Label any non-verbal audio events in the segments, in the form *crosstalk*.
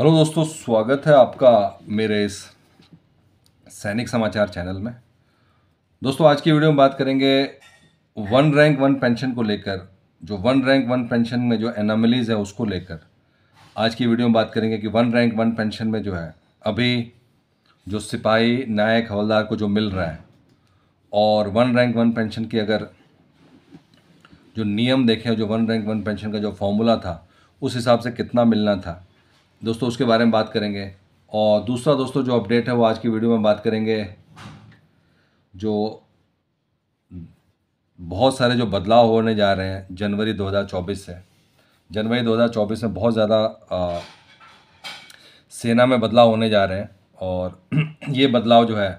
hello दोस्तों स्वागत है आपका मेरे इस सैनिक समाचार चैनल में दोस्तों आज की वीडियो में बात करेंगे वन रैंक वन पेंशन को लेकर जो वन रैंक वन पेंशन में जो एनामलीज है उसको लेकर आज की वीडियो में बात करेंगे कि वन रैंक वन पेंशन में जो है अभी जो सिपाही नायक हवलदार को जो मिल रहा है और वन रैंक वन पेंशन की अगर जो नियम देखें जो वन रैंक वन पेंशन का जो फॉर्मूला था उस हिसाब से कितना मिलना था दोस्तों उसके बारे में बात करेंगे और दूसरा दोस्तों जो अपडेट है वो आज की वीडियो में बात करेंगे जो बहुत सारे जो बदलाव होने जा रहे हैं जनवरी 2024 से जनवरी 2024 में बहुत ज़्यादा सेना में बदलाव होने जा रहे हैं और *clears throat* ये बदलाव जो है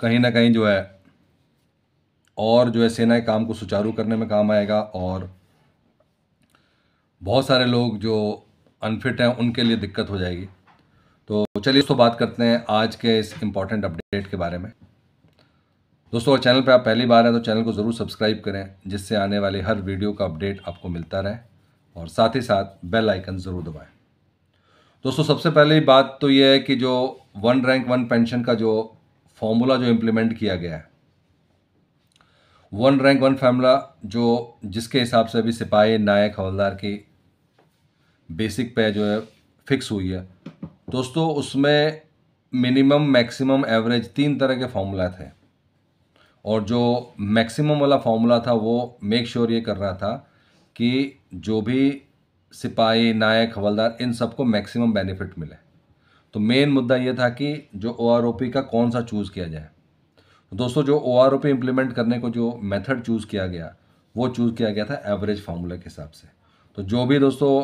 कहीं ना कहीं जो है और जो है सेना के काम को सुचारू करने में काम आएगा और बहुत सारे लोग जो अनफिट हैं उनके लिए दिक्कत हो जाएगी तो चलिए दोस्तों बात करते हैं आज के इस इम्पॉर्टेंट अपडेट के बारे में दोस्तों अगर चैनल पर आप पहली बार हैं तो चैनल को ज़रूर सब्सक्राइब करें जिससे आने वाले हर वीडियो का अपडेट आपको मिलता रहे और साथ ही साथ बेल आइकन ज़रूर दबाएं दोस्तों सबसे पहले बात तो यह है कि जो वन रैंक वन पेंशन का जो फॉर्मूला जो इम्प्लीमेंट किया गया है वन रैंक वन फैमला जो जिसके हिसाब से अभी सिपाही नायक हवलदार की बेसिक पे जो है फिक्स हुई है दोस्तों उसमें मिनिमम मैक्सिमम एवरेज तीन तरह के फार्मूला थे और जो मैक्सिमम वाला फार्मूला था वो मेक श्योर sure ये कर रहा था कि जो भी सिपाही नायक हवलदार इन सबको मैक्सिमम बेनिफिट मिले तो मेन मुद्दा ये था कि जो ओ का कौन सा चूज़ किया जाए दोस्तों जो ओ आर इम्प्लीमेंट करने को जो मेथड चूज़ किया गया वो चूज़ किया गया था एवरेज फार्मूला के हिसाब से तो जो भी दोस्तों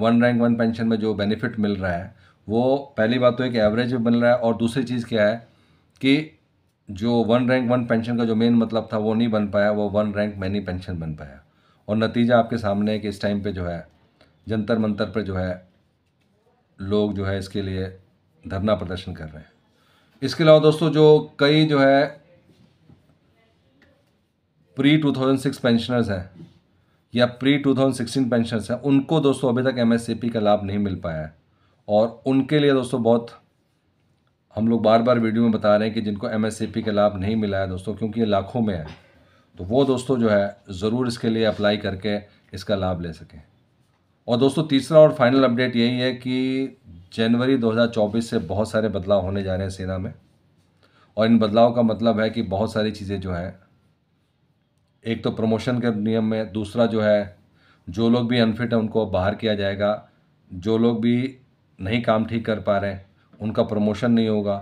वन रैंक वन पेंशन में जो बेनिफिट मिल रहा है वो पहली बात तो एक एवरेज में मिल रहा है और दूसरी चीज़ क्या है कि जो वन रैंक वन पेंशन का जो मेन मतलब था वो नहीं बन पाया वो वन रैंक मैनी पेंशन बन पाया और नतीजा आपके सामने है कि इस टाइम पे जो है जंतर मंतर पर जो है लोग जो है इसके लिए धरना प्रदर्शन कर रहे हैं इसके अलावा दोस्तों जो कई जो है प्री 2006 पेंशनर्स हैं या प्री 2016 पेंशन है उनको दोस्तों अभी तक एम का लाभ नहीं मिल पाया है और उनके लिए दोस्तों बहुत हम लोग बार बार वीडियो में बता रहे हैं कि जिनको एम का लाभ नहीं मिला है दोस्तों क्योंकि ये लाखों में है तो वो दोस्तों जो है ज़रूर इसके लिए अप्लाई करके इसका लाभ ले सकें और दोस्तों तीसरा और फाइनल अपडेट यही है कि जनवरी 2024 से बहुत सारे बदलाव होने जा रहे हैं सेना में और इन बदलाव का मतलब है कि बहुत सारी चीज़ें जो हैं एक तो प्रमोशन के नियम में दूसरा जो है जो लोग भी अनफिट हैं उनको बाहर किया जाएगा जो लोग भी नहीं काम ठीक कर पा रहे उनका प्रमोशन नहीं होगा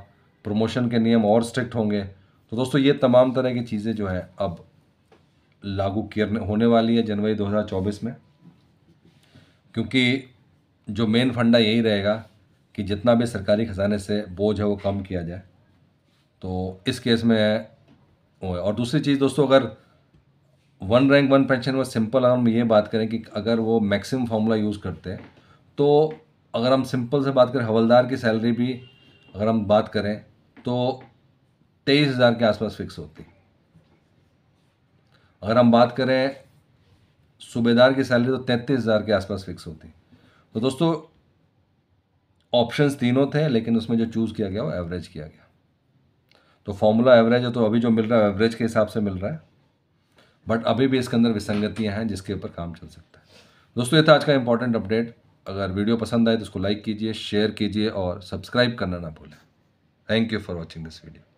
प्रमोशन के नियम और स्ट्रिक्ट होंगे तो दोस्तों ये तमाम तरह की चीज़ें जो है अब लागू करने होने वाली है जनवरी 2024 में क्योंकि जो मेन फंडा यही रहेगा कि जितना भी सरकारी खजाने से बोझ है वो कम किया जाए तो इस केस में और दूसरी चीज़ दोस्तों अगर वन रैंक वन पेंशन में सिंपल अगर हम ये बात करें कि अगर वो मैक्सिमम फार्मूला यूज़ करते हैं तो अगर हम सिंपल से बात करें हवलदार की सैलरी भी अगर हम बात करें तो तेईस हज़ार के आसपास फिक्स होती अगर हम बात करें सूबेदार की सैलरी तो तैंतीस हज़ार के आसपास फिक्स होती तो दोस्तों ऑप्शंस तीनों थे लेकिन उसमें जो चूज़ किया गया वो एवरेज किया गया तो फॉर्मूला एवरेज है तो अभी जो मिल रहा है एवरेज के हिसाब से मिल रहा है बट अभी भी इसके अंदर विसंगतियाँ हैं जिसके ऊपर काम चल सकता है दोस्तों ये था आज का इंपॉर्टेंट अपडेट अगर वीडियो पसंद आए तो उसको लाइक कीजिए शेयर कीजिए और सब्सक्राइब करना ना भूलें thank you for watching this video